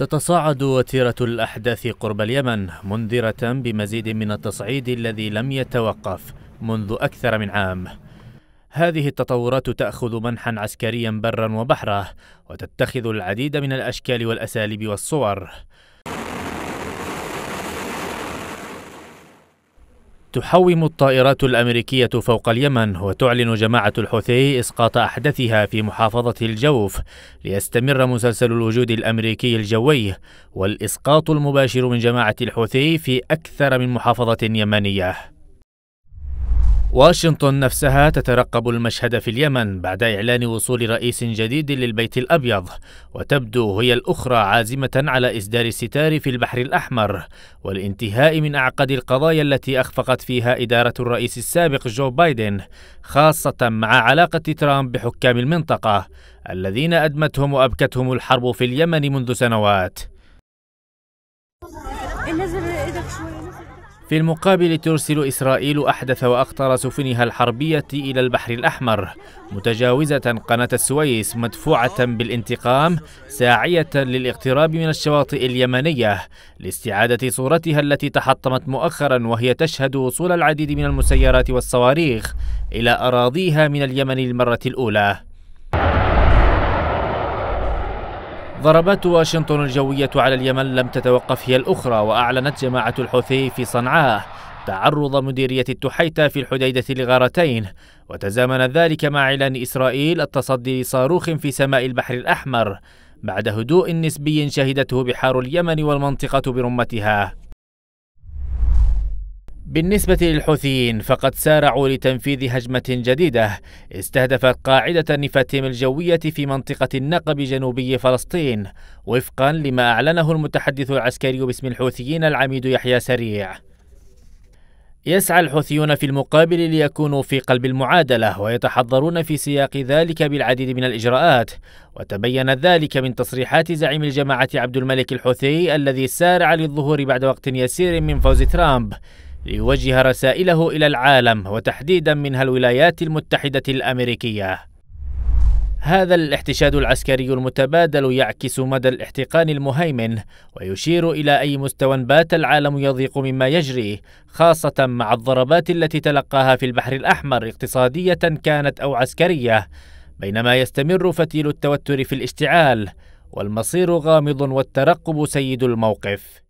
تتصاعد وتيرة الأحداث قرب اليمن منذرة بمزيد من التصعيد الذي لم يتوقف منذ أكثر من عام. هذه التطورات تأخذ منحا عسكريا برا وبحرا وتتخذ العديد من الأشكال والأساليب والصور. تحوم الطائرات الأمريكية فوق اليمن وتعلن جماعة الحوثي إسقاط أحدثها في محافظة الجوف ليستمر مسلسل الوجود الأمريكي الجوي والإسقاط المباشر من جماعة الحوثي في أكثر من محافظة يمنية واشنطن نفسها تترقب المشهد في اليمن بعد إعلان وصول رئيس جديد للبيت الأبيض وتبدو هي الأخرى عازمة على إسدار الستار في البحر الأحمر والانتهاء من أعقد القضايا التي أخفقت فيها إدارة الرئيس السابق جو بايدن خاصة مع علاقة ترامب بحكام المنطقة الذين أدمتهم وأبكتهم الحرب في اليمن منذ سنوات في المقابل ترسل إسرائيل أحدث وأخطر سفنها الحربية إلى البحر الأحمر متجاوزة قناة السويس مدفوعة بالانتقام ساعية للاقتراب من الشواطئ اليمنية لاستعادة صورتها التي تحطمت مؤخرا وهي تشهد وصول العديد من المسيرات والصواريخ إلى أراضيها من اليمن للمرة الأولى ضربات واشنطن الجوية على اليمن لم تتوقف هي الأخرى وأعلنت جماعة الحوثي في صنعاء تعرض مديرية التحيتة في الحديدة لغارتين وتزامن ذلك مع إعلان إسرائيل التصدي لصاروخ في سماء البحر الأحمر بعد هدوء نسبي شهدته بحار اليمن والمنطقة برمتها بالنسبة للحوثيين فقد سارعوا لتنفيذ هجمة جديدة استهدفت قاعدة نفاتيم الجوية في منطقة النقب جنوبي فلسطين وفقا لما أعلنه المتحدث العسكري باسم الحوثيين العميد يحيى سريع يسعى الحوثيون في المقابل ليكونوا في قلب المعادلة ويتحضرون في سياق ذلك بالعديد من الإجراءات وتبين ذلك من تصريحات زعيم الجماعة عبد الملك الحوثي الذي سارع للظهور بعد وقت يسير من فوز ترامب ليوجه رسائله إلى العالم وتحديدا منها الولايات المتحدة الأمريكية هذا الاحتشاد العسكري المتبادل يعكس مدى الاحتقان المهيمن ويشير الى اي مستوى بات العالم يضيق مما يجري خاصه مع الضربات التي تلقاها في البحر الاحمر اقتصاديه كانت او عسكريه بينما يستمر فتيل التوتر في الاشتعال والمصير غامض والترقب سيد الموقف